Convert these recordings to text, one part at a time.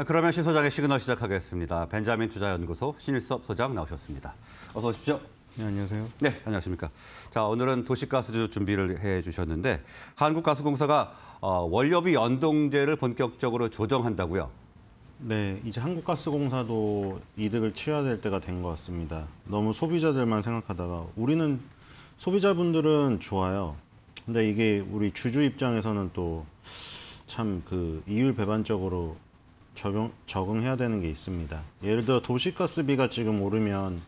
아, 그러면 신 소장의 시그널 시작하겠습니다. 벤자민 투자연구소 신일섭 소장 나오셨습니다. 어서 오십시오. 네, 안녕하세요. 네, 안녕하십니까. 자, 오늘은 도시가스 준비를 해 주셨는데 한국가스공사가 어, 원료비 연동제를 본격적으로 조정한다고요? 네, 이제 한국가스공사도 이득을 취해야 될 때가 된 것 같습니다. 너무 소비자들만 생각하다가 우리는 소비자분들은 좋아요. 근데 이게 우리 주주 입장에서는 또 참 그 이율 배반적으로 적용, 적응해야 되는 게 있습니다. 예를 들어 도시가스비가 지금 오르면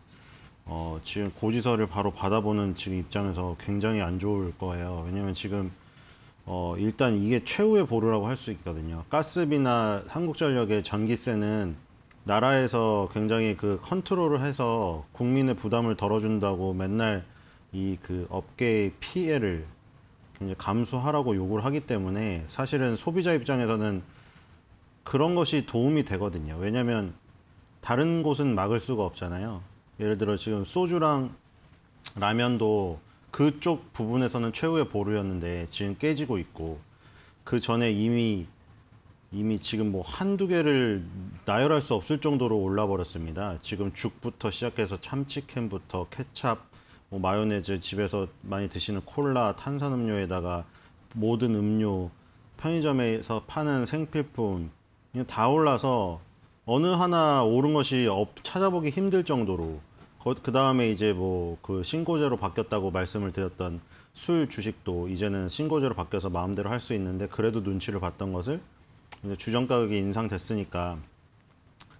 어, 지금 고지서를 바로 받아보는 지금 입장에서 굉장히 안 좋을 거예요. 왜냐면 지금 어, 일단 이게 최후의 보루라고 할 수 있거든요. 가스비나 한국전력의 전기세는 나라에서 굉장히 그 컨트롤을 해서 국민의 부담을 덜어준다고 맨날 이 그 업계의 피해를 굉장히 감수하라고 요구를 하기 때문에 사실은 소비자 입장에서는 그런 것이 도움이 되거든요. 왜냐하면 다른 곳은 막을 수가 없잖아요. 예를 들어 지금 소주랑 라면도 그쪽 부분에서는 최후의 보루였는데 지금 깨지고 있고 그 전에 이미 이미 지금 뭐 한두 개를 나열할 수 없을 정도로 올라 버렸습니다. 지금 죽부터 시작해서 참치캔부터 케찹, 뭐 마요네즈, 집에서 많이 드시는 콜라, 탄산음료에다가 모든 음료, 편의점에서 파는 생필품, 그냥 다 올라서 어느 하나 오른 것이 찾아보기 힘들 정도로 그 다음에 이제 뭐 그 신고제로 바뀌었다고 말씀을 드렸던 술 주식도 이제는 신고제로 바뀌어서 마음대로 할 수 있는데 그래도 눈치를 봤던 것을 이제 주정 가격이 인상됐으니까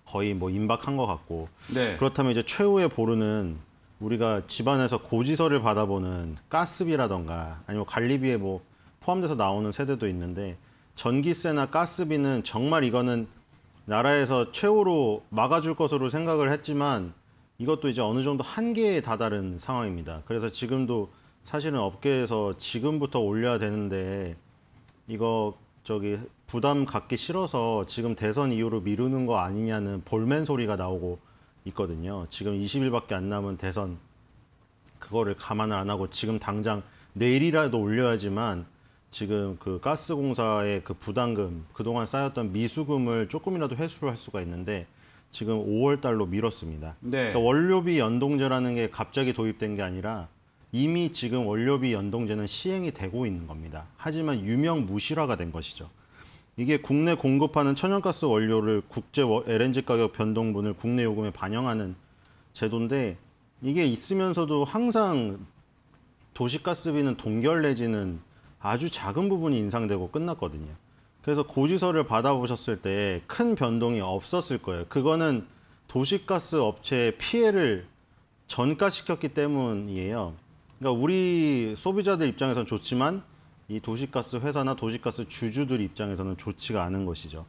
거의 뭐 임박한 것 같고 네. 그렇다면 이제 최후의 보루는 우리가 집안에서 고지서를 받아보는 가스비라던가 아니면 관리비에 뭐 포함돼서 나오는 세대도 있는데 전기세나 가스비는 정말 이거는 나라에서 최후로 막아줄 것으로 생각을 했지만 이것도 이제 어느 정도 한계에 다다른 상황입니다. 그래서 지금도 사실은 업계에서 지금부터 올려야 되는데 이거 저기 부담 갖기 싫어서 지금 대선 이후로 미루는 거 아니냐는 볼멘 소리가 나오고 있거든요. 지금 20일밖에 안 남은 대선 그거를 감안을 안 하고 지금 당장 내일이라도 올려야지만 지금 그 가스공사의 그 부담금, 그동안 쌓였던 미수금을 조금이라도 회수를 할 수가 있는데 지금 5월 달로 미뤘습니다. 네. 그러니까 원료비 연동제라는 게 갑자기 도입된 게 아니라 이미 지금 원료비 연동제는 시행이 되고 있는 겁니다. 하지만 유명 무실화가 된 것이죠. 이게 국내 공급하는 천연가스 원료를 국제 LNG 가격 변동분을 국내 요금에 반영하는 제도인데 이게 있으면서도 항상 도시가스비는 동결 내지는 아주 작은 부분이 인상되고 끝났거든요. 그래서 고지서를 받아보셨을 때 큰 변동이 없었을 거예요. 그거는 도시가스 업체의 피해를 전가시켰기 때문이에요. 그러니까 우리 소비자들 입장에서는 좋지만 이 도시가스 회사나 도시가스 주주들 입장에서는 좋지가 않은 것이죠.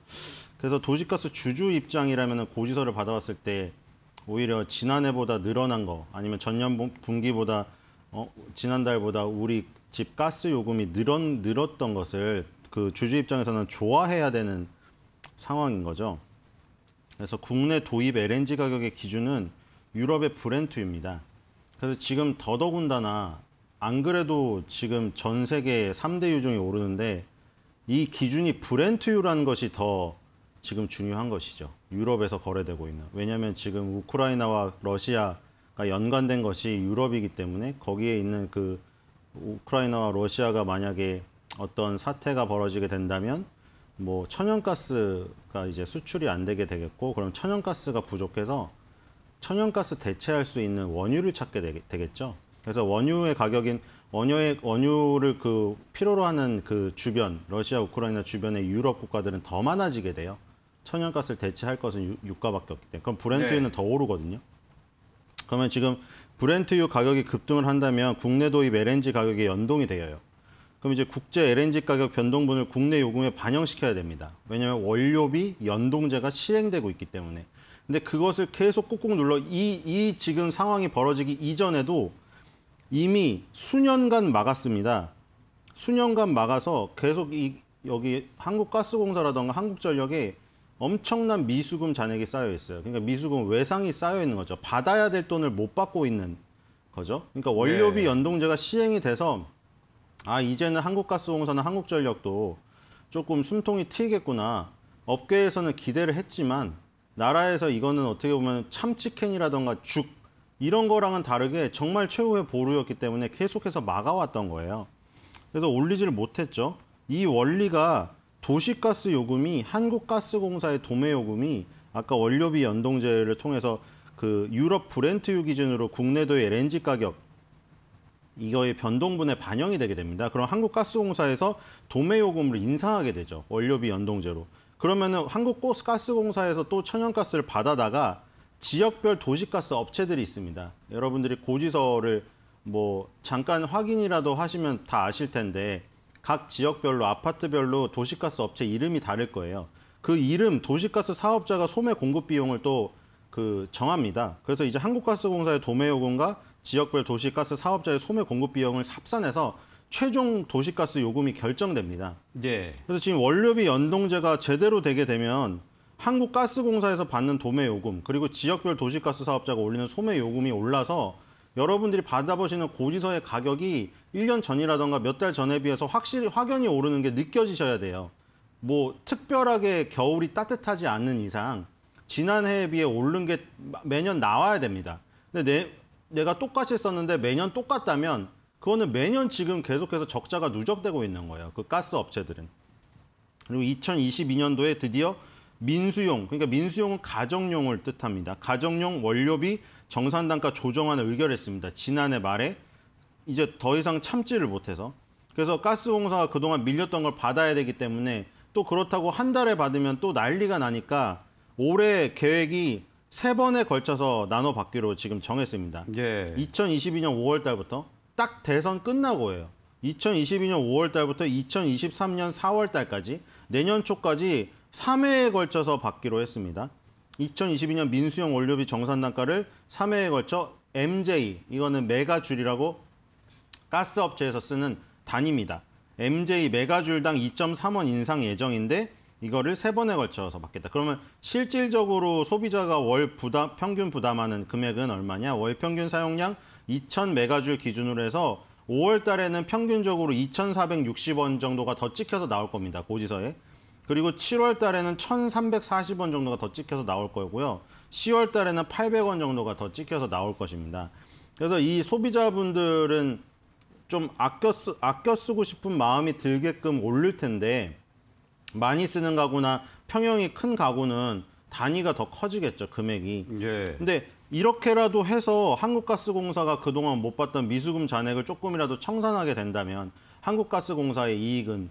그래서 도시가스 주주 입장이라면 고지서를 받아왔을 때 오히려 지난해보다 늘어난 거 아니면 전년 분기보다 어, 지난달보다 우리 집 가스 요금이 늘었, 늘었던 것을 그 주주 입장에서는 좋아해야 되는 상황인 거죠. 그래서 국내 도입 LNG 가격의 기준은 유럽의 브렌트입니다. 그래서 지금 더더군다나 안 그래도 지금 전 세계 3대 유종이 오르는데 이 기준이 브렌트유라는 것이 더 지금 중요한 것이죠. 유럽에서 거래되고 있는. 왜냐하면 지금 우크라이나와 러시아가 연관된 것이 유럽이기 때문에 거기에 있는 그 우크라이나와 러시아가 만약에 어떤 사태가 벌어지게 된다면 뭐 천연가스가 이제 수출이 안 되게 되겠고 그럼 천연가스가 부족해서 천연가스 대체할 수 있는 원유를 찾게 되겠죠. 그래서 원유의 가격인 원유의 원유를 그 필요로 하는 그 주변 러시아 우크라이나 주변의 유럽 국가들은 더 많아지게 돼요. 천연가스를 대체할 것은 유, 유가밖에 없기 때문에 그럼 브랜트에는 네. 더 오르거든요. 그러면 지금 브렌트유 가격이 급등을 한다면 국내 도입 LNG 가격이 연동이 되어요. 그럼 이제 국제 LNG 가격 변동분을 국내 요금에 반영시켜야 됩니다. 왜냐하면 원료비 연동제가 실행되고 있기 때문에. 근데 그것을 계속 꾹꾹 눌러 이, 이 지금 상황이 벌어지기 이전에도 이미 수년간 막았습니다. 수년간 막아서 계속 이, 여기 한국가스공사라던가 한국전력에 엄청난 미수금 잔액이 쌓여 있어요. 그러니까 미수금 외상이 쌓여 있는 거죠. 받아야 될 돈을 못 받고 있는 거죠. 그러니까 원료비 네. 연동제가 시행이 돼서 아 이제는 한국가스공사나 한국전력도 조금 숨통이 트이겠구나. 업계에서는 기대를 했지만 나라에서 이거는 어떻게 보면 참치캔이라던가 죽 이런 거랑은 다르게 정말 최후의 보루였기 때문에 계속해서 막아왔던 거예요. 그래서 올리지를 못했죠. 이 원리가 도시가스 요금이 한국가스공사의 도매 요금이 아까 원료비 연동제를 통해서 그 유럽 브렌트유 기준으로 국내도의 LNG 가격 이거의 변동분에 반영이 되게 됩니다. 그럼 한국가스공사에서 도매 요금을 인상하게 되죠. 원료비 연동제로. 그러면은 한국가스공사에서 또 천연가스를 받아다가 지역별 도시가스 업체들이 있습니다. 여러분들이 고지서를 뭐 잠깐 확인이라도 하시면 다 아실 텐데 각 지역별로 아파트별로 도시가스 업체 이름이 다를 거예요. 그 이름 도시가스 사업자가 소매 공급 비용을 또 그 정합니다. 그래서 이제 한국가스공사의 도매 요금과 지역별 도시가스 사업자의 소매 공급 비용을 합산해서 최종 도시가스 요금이 결정됩니다. 예. 그래서 지금 원료비 연동제가 제대로 되게 되면 한국가스공사에서 받는 도매 요금 그리고 지역별 도시가스 사업자가 올리는 소매 요금이 올라서 여러분들이 받아보시는 고지서의 가격이 1년 전이라던가 몇 달 전에 비해서 확실히 확연히 오르는 게 느껴지셔야 돼요. 뭐 특별하게 겨울이 따뜻하지 않는 이상 지난해에 비해 오른 게 매년 나와야 됩니다. 근데 내, 가 똑같이 썼는데 매년 똑같다면 그거는 매년 지금 계속해서 적자가 누적되고 있는 거예요. 그 가스 업체들은. 그리고 2022년도에 드디어 민수용, 그러니까 민수용은 가정용을 뜻합니다. 가정용 원료비 정산단가 조정안을 의결했습니다. 지난해 말에 이제 더 이상 참지를 못해서 그래서 가스공사가 그동안 밀렸던 걸 받아야 되기 때문에 또 그렇다고 한 달에 받으면 또 난리가 나니까 올해 계획이 세 번에 걸쳐서 나눠 받기로 지금 정했습니다. 예. 2022년 5월 달부터 딱 대선 끝나고예요. 2022년 5월 달부터 2023년 4월 달까지 내년 초까지 3회에 걸쳐서 받기로 했습니다. 2022년 민수형 원료비 정산 단가를 3회에 걸쳐 MJ, 이거는 메가줄이라고 가스업체에서 쓰는 단입니다 MJ 메가줄당 2.3원 인상 예정인데 이거를 3 번에 걸쳐서 받겠다. 그러면 실질적으로 소비자가 월 부담, 평균 부담하는 금액은 얼마냐? 월 평균 사용량 2,000메가줄 기준으로 해서 5월 달에는 평균적으로 2,460원 정도가 더 찍혀서 나올 겁니다. 고지서에. 그리고 7월 달에는 1,340원 정도가 더 찍혀서 나올 거고요. 10월 달에는 800원 정도가 더 찍혀서 나올 것입니다. 그래서 이 소비자분들은 좀 아껴, 쓰, 아껴 쓰고 싶은 마음이 들게끔 올릴 텐데 많이 쓰는 가구나 평형이 큰 가구는 단위가 더 커지겠죠, 금액이. 예. 근데 이렇게라도 해서 한국가스공사가 그동안 못 봤던 미수금 잔액을 조금이라도 청산하게 된다면 한국가스공사의 이익은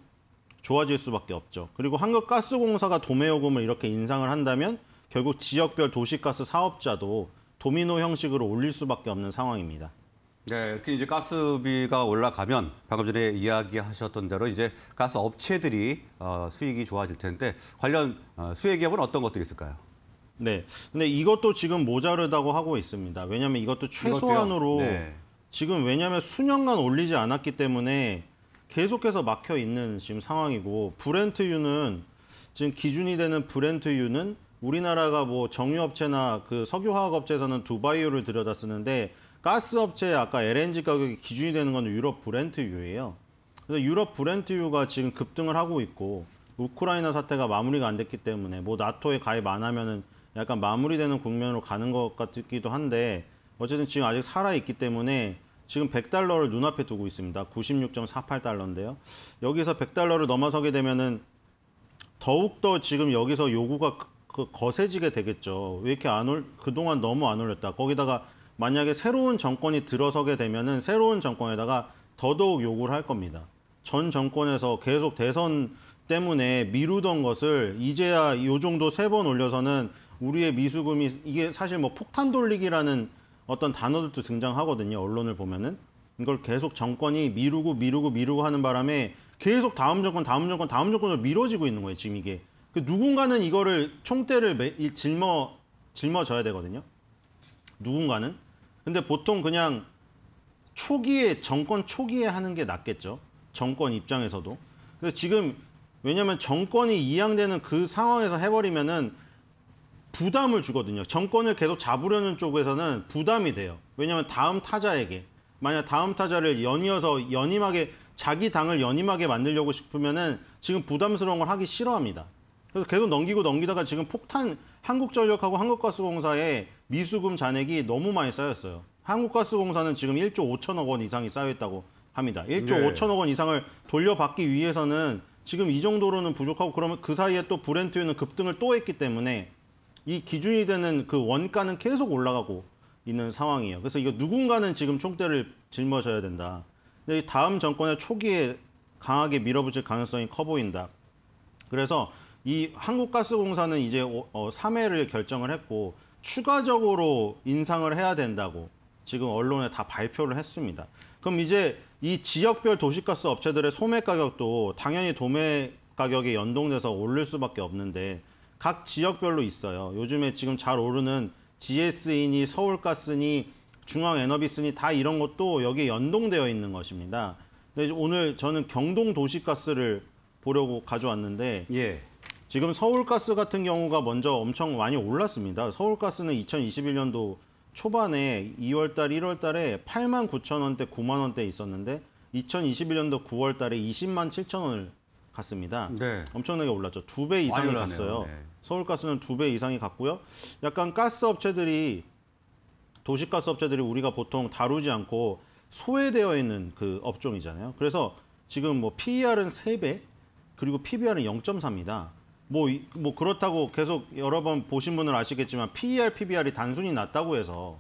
좋아질 수밖에 없죠. 그리고 한국가스공사가 도매요금을 이렇게 인상을 한다면 결국 지역별 도시가스 사업자도 도미노 형식으로 올릴 수밖에 없는 상황입니다. 네, 이렇게 이제 가스비가 올라가면 방금 전에 이야기하셨던 대로 이제 가스 업체들이 어, 수익이 좋아질 텐데 관련 어, 수혜기업은 어떤 것들이 있을까요? 네, 근데 이것도 지금 모자르다고 하고 있습니다. 왜냐하면 이것도 최소한으로 네. 지금 왜냐하면 수년간 올리지 않았기 때문에 계속해서 막혀 있는 지금 상황이고 브렌트유는 지금 기준이 되는 브렌트유는 우리나라가 뭐 정유업체나 그 석유화학업체에서는 두바이유를 들여다 쓰는데 가스업체 아까 LNG 가격이 기준이 되는 건 유럽 브렌트유예요. 그래서 유럽 브렌트유가 지금 급등을 하고 있고 우크라이나 사태가 마무리가 안 됐기 때문에 뭐 나토에 가입 안 하면은 약간 마무리되는 국면으로 가는 것 같기도 한데 어쨌든 지금 아직 살아 있기 때문에 지금 100달러를 눈앞에 두고 있습니다. 96.48달러인데요. 여기서 100달러를 넘어서게 되면은 더욱더 지금 여기서 요구가 그, 그 거세지게 되겠죠. 왜 이렇게 안 올, 그동안 너무 안 올렸다. 거기다가 만약에 새로운 정권이 들어서게 되면은 새로운 정권에다가 더더욱 요구를 할 겁니다. 전 정권에서 계속 대선 때문에 미루던 것을 이제야 요 정도 세 번 올려서는 우리의 미수금이 이게 사실 뭐 폭탄 돌리기라는 어떤 단어들도 등장하거든요. 언론을 보면은 이걸 계속 정권이 미루고 미루고 미루고 하는 바람에 계속 다음 정권, 다음 정권, 다음 정권으로 미뤄지고 있는 거예요. 지금 이게 그 누군가는 이거를 총대를 짊어 짊어져야 되거든요. 누군가는 근데 보통 그냥 초기에 정권 초기에 하는 게 낫겠죠. 정권 입장에서도. 그래서 지금 왜냐하면 정권이 이양되는 그 상황에서 해버리면은 부담을 주거든요. 정권을 계속 잡으려는 쪽에서는 부담이 돼요. 왜냐하면 다음 타자에게 만약 다음 타자를 연이어서 연임하게 자기 당을 연임하게 만들려고 싶으면은 지금 부담스러운 걸 하기 싫어합니다. 그래서 계속 넘기고 넘기다가 지금 폭탄 한국전력하고 한국가스공사에 미수금 잔액이 너무 많이 쌓였어요. 한국가스공사는 지금 1조 5천억 원 이상이 쌓여있다고 합니다. 1조 네. 5천억 원 이상을 돌려받기 위해서는 지금 이 정도로는 부족하고 그러면 그 사이에 또 브렌트유는 급등을 또 했기 때문에 이 기준이 되는 그 원가는 계속 올라가고 있는 상황이에요. 그래서 이거 누군가는 지금 총대를 짊어져야 된다. 근데 다음 정권의 초기에 강하게 밀어붙일 가능성이 커 보인다. 그래서 이 한국가스공사는 이제 3회를 어, 결정을 했고 추가적으로 인상을 해야 된다고 지금 언론에 다 발표를 했습니다. 그럼 이제 이 지역별 도시가스 업체들의 소매 가격도 당연히 도매 가격에 연동돼서 오를 수밖에 없는데 각 지역별로 있어요. 요즘에 지금 잘 오르는 GS이니 서울가스니 중앙에너비스니 다 이런 것도 여기에 연동되어 있는 것입니다. 근데 오늘 저는 경동 도시가스를 보려고 가져왔는데 예. 지금 서울가스 같은 경우가 먼저 엄청 많이 올랐습니다. 서울가스는 2021년도 초반에 2월달, 1월달에 8만 9천 원대, 9만 원대 있었는데 2021년도 9월달에 20만 7천 원을 갔습니다. 네. 엄청나게 올랐죠. 두 배 이상이 갔어요. 네. 서울가스는 두 배 이상이 갔고요. 약간 가스 업체들이 도시가스 업체들이 우리가 보통 다루지 않고 소외되어 있는 그 업종이잖아요. 그래서 지금 뭐 PER은 3배 그리고 PBR은 0.4입니다. 뭐, 뭐 그렇다고 계속 여러 번 보신 분은 아시겠지만 PER, PBR이 단순히 낮다고 해서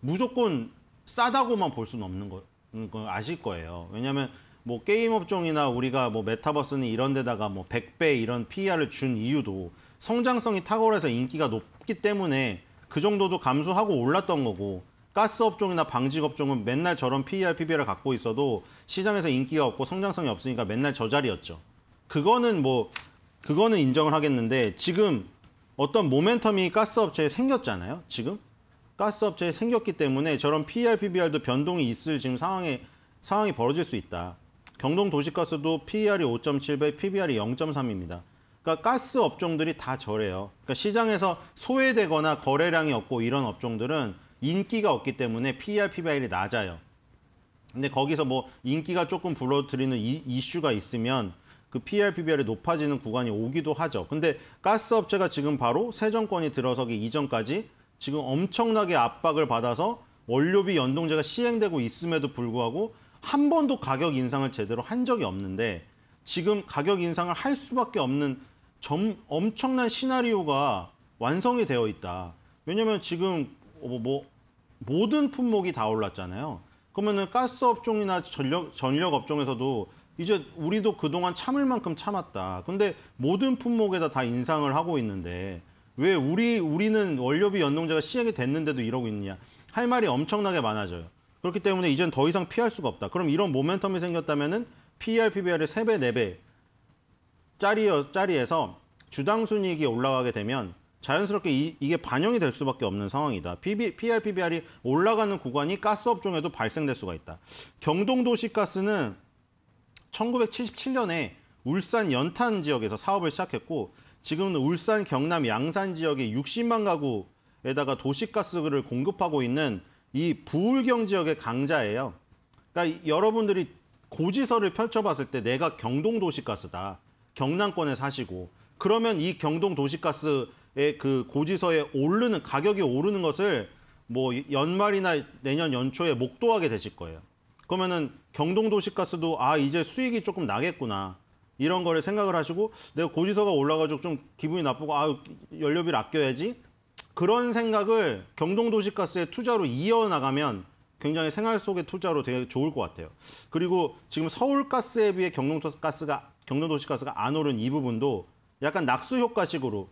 무조건 싸다고만 볼 수는 없는 거, 음, 아실 거예요. 왜냐하면 뭐 게임 업종이나 우리가 뭐 메타버스는 이런 데다가 뭐 100배 이런 PER을 준 이유도 성장성이 탁월해서 인기가 높기 때문에 그 정도도 감수하고 올랐던 거고 가스 업종이나 방직 업종은 맨날 저런 PER, PBR을 갖고 있어도 시장에서 인기가 없고 성장성이 없으니까 맨날 저 자리였죠. 그거는 뭐 그거는 인정을 하겠는데 지금 어떤 모멘텀이 가스 업체에 생겼잖아요. 지금 가스 업체에 생겼기 때문에 저런 PER, PBR도 변동이 있을 지금 상황에 상황이 벌어질 수 있다. 경동 도시가스도 PER이 5.7배, PBR이 0.3입니다. 그러니까 가스 업종들이 다 저래요. 그러니까 시장에서 소외되거나 거래량이 없고 이런 업종들은 인기가 없기 때문에 PER, PBR이 낮아요. 근데 거기서 뭐 인기가 조금 불러들이는 이, 이슈가 있으면 그 PER, PBR이 높아지는 구간이 오기도 하죠. 근데 가스 업체가 지금 바로 새 정권이 들어서기 이전까지 지금 엄청나게 압박을 받아서 원료비 연동제가 시행되고 있음에도 불구하고 한 번도 가격 인상을 제대로 한 적이 없는데 지금 가격 인상을 할 수밖에 없는 점, 엄청난 시나리오가 완성이 되어 있다. 왜냐하면 지금 뭐, 뭐 모든 품목이 다 올랐잖아요. 그러면은 가스 업종이나 전력 전력 업종에서도 이제 우리도 그동안 참을 만큼 참았다. 근데 모든 품목에다 다 인상을 하고 있는데 왜 우리 우리는 원료비 연동제가 시행이 됐는데도 이러고 있냐? 할 말이 엄청나게 많아져요. 그렇기 때문에 이젠 더 이상 피할 수가 없다. 그럼 이런 모멘텀이 생겼다면은 PER, PBR의 3배, 4배 짜리여, 짜리에서 주당 순이익이 올라가게 되면 자연스럽게 이, 게 반영이 될 수밖에 없는 상황이다. PB, p r PBR이 올라가는 구간이 가스 업종에도 발생될 수가 있다. 경동도시가스는 1977년에 울산 연탄 지역에서 사업을 시작했고 지금은 울산, 경남, 양산 지역의 60만 가구에다가 도시가스를 공급하고 있는 이 부울경 지역의 강자예요. 그러니까 여러분들이 고지서를 펼쳐봤을 때 내가 경동 도시가스다. 경남권에 사시고 그러면 이 경동 도시가스의 그 고지서에 오르는 가격이 오르는 것을 뭐 연말이나 내년 연초에 목도하게 되실 거예요. 그러면은 경동 도시가스도 아 이제 수익이 조금 나겠구나 이런 거를 생각을 하시고 내가 고지서가 올라가지고 좀 기분이 나쁘고 아 연료비를 아껴야지 그런 생각을 경동도시가스의 투자로 이어나가면 굉장히 생활 속의 투자로 되게 좋을 것 같아요. 그리고 지금 서울가스에 비해 경동도시가스가 경동도시가스가 안 오른 이 부분도 약간 낙수 효과식으로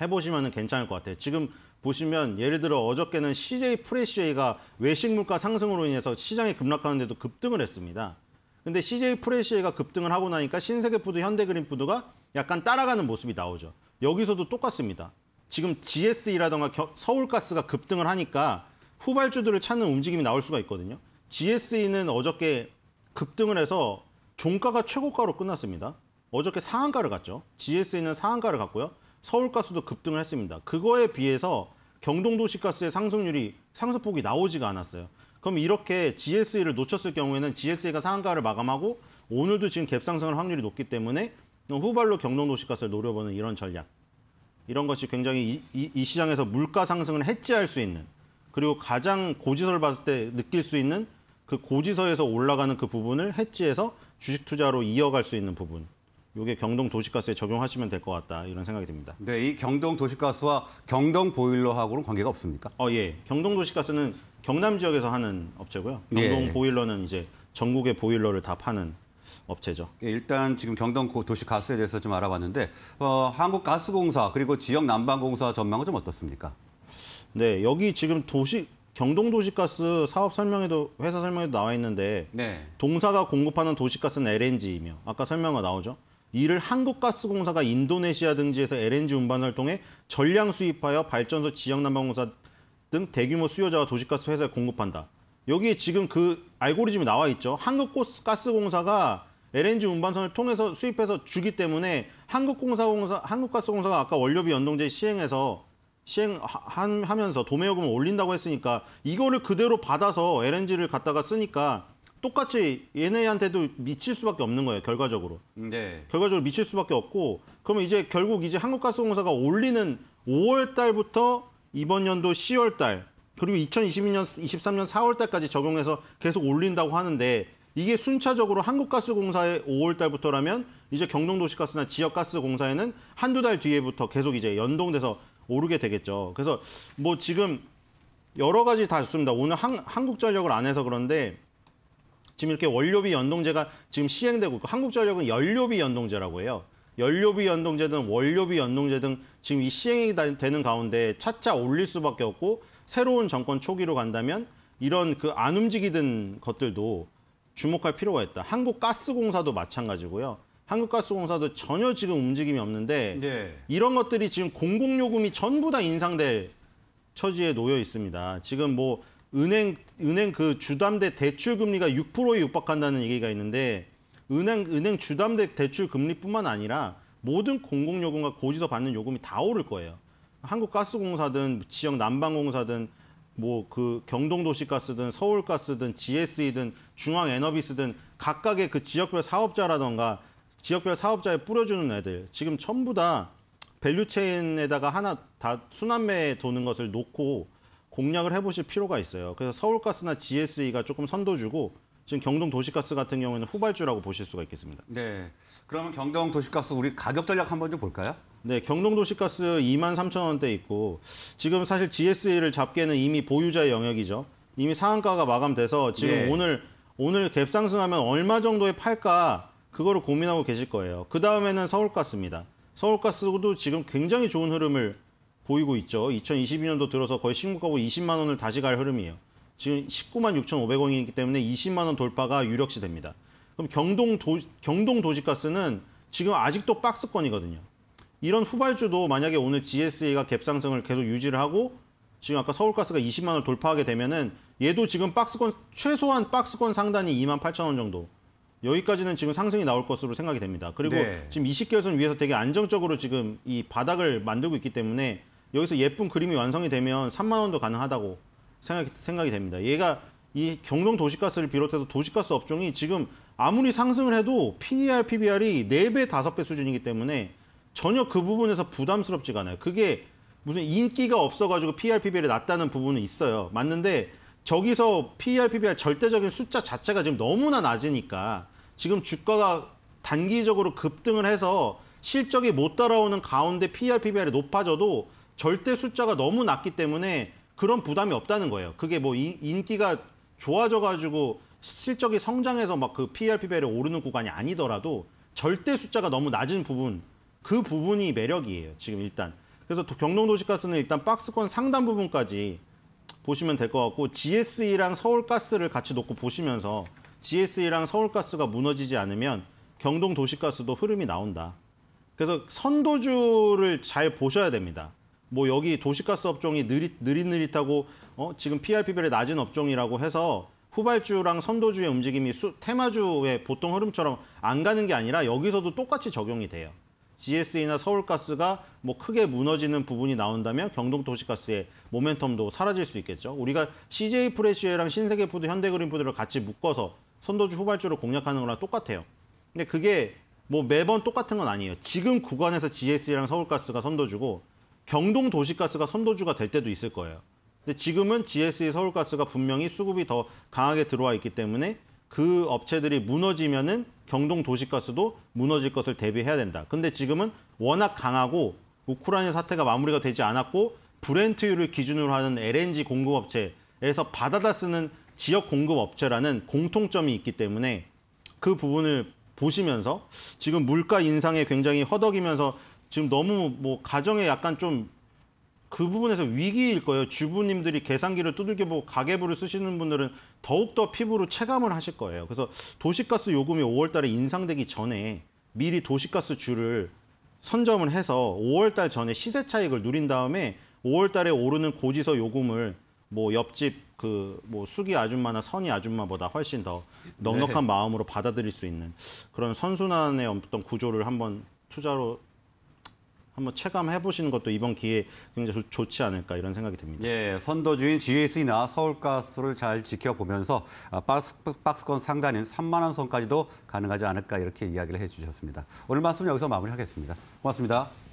해보시면 괜찮을 것 같아요. 지금 보시면 예를 들어 어저께는 CJ 프레시웨이가 외식 물가 상승으로 인해서 시장이 급락하는데도 급등을 했습니다. 근데 CJ 프레시웨이가 급등을 하고 나니까 신세계푸드, 현대그린푸드가 약간 따라가는 모습이 나오죠. 여기서도 똑같습니다. 지금 GSE라던가 서울가스가 급등을 하니까 후발주들을 찾는 움직임이 나올 수가 있거든요. GSE는 어저께 급등을 해서 종가가 최고가로 끝났습니다. 어저께 상한가를 갔죠. GSE는 상한가를 갔고요. 서울가스도 급등을 했습니다. 그거에 비해서 경동도시가스의 상승률이 상승폭이 나오지가 않았어요. 그럼 이렇게 GSE를 놓쳤을 경우에는 GSE가 상한가를 마감하고 오늘도 지금 갭상승할 확률이 높기 때문에 후발로 경동도시가스를 노려보는 이런 전략. 이런 것이 굉장히 이, 이 시장에서 물가 상승을 해지할 수 있는 그리고 가장 고지서를 봤을 때 느낄 수 있는 그 고지서에서 올라가는 그 부분을 해지해서 주식 투자로 이어갈 수 있는 부분. 이게 경동 도시가스에 적용하시면 될 것 같다 이런 생각이 듭니다. 네, 이 경동 도시가스와 경동 보일러하고는 관계가 없습니까? 어, 예. 경동 도시가스는 경남 지역에서 하는 업체고요. 경동 예. 보일러는 이제 전국의 보일러를 다 파는 업체죠. 예, 일단 지금 경동 도시 가스에 대해서 좀 알아봤는데 어, 한국가스공사 그리고 지역 난방공사 전망은 좀 어떻습니까? 네, 여기 지금 도시 경동 도시가스 사업 설명에도 회사 설명에도 나와 있는데 네. 동사가 공급하는 도시가스는 LNG이며 아까 설명가 나오죠. 이를 한국가스공사가 인도네시아 등지에서 LNG 운반 을 통해 전량 수입하여 발전소 지역 난방공사 등 대규모 수요자와 도시가스 회사에 공급한다. 여기에 지금 그 알고리즘이 나와 있죠. 한국가스공사가 LNG 운반선을 통해서 수입해서 주기 때문에 한국공사공사 한국가스공사가 아까 원료비 연동제 시행해서 시행하면서 도매요금을 올린다고 했으니까 이거를 그대로 받아서 LNG를 갖다가 쓰니까 똑같이 얘네한테도 미칠 수밖에 없는 거예요 결과적으로. 네. 결과적으로 미칠 수밖에 없고 그러면 이제 결국 이제 한국가스공사가 올리는 5월 달부터 이번 연도 10월 달 그리고 2022년 23년 4월 달까지 적용해서 계속 올린다고 하는데 이게 순차적으로 한국가스공사의 5월 달부터라면 이제 경동도시가스나 지역가스공사에는 한두 달 뒤에부터 계속 이제 연동돼서 오르게 되겠죠. 그래서 뭐 지금 여러 가지 다 좋습니다. 오늘 한, 한국전력을 안 해서 그런데 지금 이렇게 원료비 연동제가 지금 시행되고 있고 한국전력은 연료비 연동제라고 해요. 연료비 연동제 등 원료비 연동제 등 지금 이 시행이 되는 가운데 차차 올릴 수밖에 없고 새로운 정권 초기로 간다면 이런 그 안 움직이던 것들도 주목할 필요가 있다. 한국가스공사도 마찬가지고요. 한국가스공사도 전혀 지금 움직임이 없는데 네. 이런 것들이 지금 공공요금이 전부 다 인상될 처지에 놓여 있습니다. 지금 뭐 은행 은행 그 주담대 대출 금리가 6%에 육박한다는 얘기가 있는데 은행 은행 주담대 대출 금리뿐만 아니라 모든 공공요금과 고지서 받는 요금이 다 오를 거예요. 한국가스공사든 지역 난방공사든 뭐그 경동도시가스든 서울가스든 GSE든 중앙에너비스든 각각의 그 지역별 사업자라던가 지역별 사업자에 뿌려주는 애들 지금 전부 다 밸류체인에다가 하나 다 순환매에 도는 것을 놓고 공략을 해보실 필요가 있어요. 그래서 서울가스나 GSE가 조금 선도주고 지금 경동 도시가스 같은 경우에는 후발주라고 보실 수가 있겠습니다. 네. 그러면 경동 도시가스 우리 가격 전략 한번 좀 볼까요? 네, 경동도시가스 2만 3천 원대 있고 지금 사실 g s a 를 잡기에는 이미 보유자의 영역이죠. 이미 상한가가 마감돼서 지금 예. 오늘 오늘 갭 상승하면 얼마 정도에 팔까 그거를 고민하고 계실 거예요. 그 다음에는 서울가스입니다. 서울가스도 지금 굉장히 좋은 흐름을 보이고 있죠. 2022년도 들어서 거의 신고가고 20만 원을 다시 갈 흐름이에요. 지금 19만 6,500원이기 때문에 20만 원 돌파가 유력시 됩니다. 그럼 경동 도, 경동 도시가스는 지금 아직도 박스권이거든요. 이런 후발주도 만약에 오늘 GSA가 갭 상승을 계속 유지를 하고 지금 아까 서울가스가 20만 원을 돌파하게 되면은 얘도 지금 박스권 최소한 박스권 상단이 2만 8천 원 정도 여기까지는 지금 상승이 나올 것으로 생각이 됩니다. 그리고 네. 지금 20개선 위에서 되게 안정적으로 지금 이 바닥을 만들고 있기 때문에 여기서 예쁜 그림이 완성이 되면 3만 원도 가능하다고 생각 생각이 됩니다. 얘가 이 경동 도시가스를 비롯해서 도시가스 업종이 지금 아무리 상승을 해도 PER, PBR이 4배, 5배 수준이기 때문에 전혀 그 부분에서 부담스럽지가 않아요. 그게 무슨 인기가 없어가지고 PER, PBR이 낮다는 부분은 있어요. 맞는데 저기서 PER, PBR 절대적인 숫자 자체가 지금 너무나 낮으니까 지금 주가가 단기적으로 급등을 해서 실적이 못 따라오는 가운데 PER, PBR이 높아져도 절대 숫자가 너무 낮기 때문에 그런 부담이 없다는 거예요. 그게 뭐 인기가 좋아져가지고 실적이 성장해서 막 그 p e r p b r 오르는 구간이 아니더라도 절대 숫자가 너무 낮은 부분 그 부분이 매력이에요. 지금 일단. 그래서 경동도시가스는 일단 박스권 상단 부분까지 보시면 될 것 같고 GSE랑 서울가스를 같이 놓고 보시면서 GSE랑 서울가스가 무너지지 않으면 경동도시가스도 흐름이 나온다. 그래서 선도주를 잘 보셔야 됩니다. 뭐 여기 도시가스 업종이 느릿, 느릿느릿하고 어, 지금 PRP별이 e 낮은 업종이라고 해서 후발주랑 선도주의 움직임이 수, 테마주의 보통 흐름처럼 안 가는 게 아니라 여기서도 똑같이 적용이 돼요. g s 이나 서울가스가 뭐 크게 무너지는 부분이 나온다면 경동도시가스의 모멘텀도 사라질 수 있겠죠. 우리가 CJ 프레시에랑 신세계푸드, 현대그린푸드를 같이 묶어서 선도주 후발주를 공략하는 거랑 똑같아요. 근데 그게 뭐 매번 똑같은 건 아니에요. 지금 구간에서 g s 랑 서울가스가 선도주고 경동도시가스가 선도주가 될 때도 있을 거예요. 근데 지금은 GSE 서울가스가 분명히 수급이 더 강하게 들어와 있기 때문에 그 업체들이 무너지면은 경동 도시가스도 무너질 것을 대비해야 된다. 근데 지금은 워낙 강하고 우크라이나 사태가 마무리가 되지 않았고 브렌트유를 기준으로 하는 LNG 공급업체에서 받아다 쓰는 지역 공급업체라는 공통점이 있기 때문에 그 부분을 보시면서 지금 물가 인상에 굉장히 허덕이면서 지금 너무 뭐 가정에 약간 좀그 부분에서 위기일 거예요. 주부님들이 계산기를 두들겨 보고 가계부를 쓰시는 분들은 더욱더 피부로 체감을 하실 거예요. 그래서 도시가스 요금이 5월 달에 인상되기 전에 미리 도시가스 주를 선점을 해서 5월 달 전에 시세 차익을 누린 다음에 5월 달에 오르는 고지서 요금을 뭐 옆집 그뭐 수기 아줌마나 선이 아줌마보다 훨씬 더 넉넉한 네. 마음으로 받아들일 수 있는 그런 선순환의 어떤 구조를 한번 투자로 한번 체감해 보시는 것도 이번 기회에 굉장히 좋지 않을까 이런 생각이 듭니다. 예, 선도주인 GS나 서울가스를 잘 지켜보면서 아, 박스, 박스권 상단인 3만 원 선까지도 가능하지 않을까 이렇게 이야기를 해주셨습니다. 오늘 말씀 여기서 마무리하겠습니다. 고맙습니다.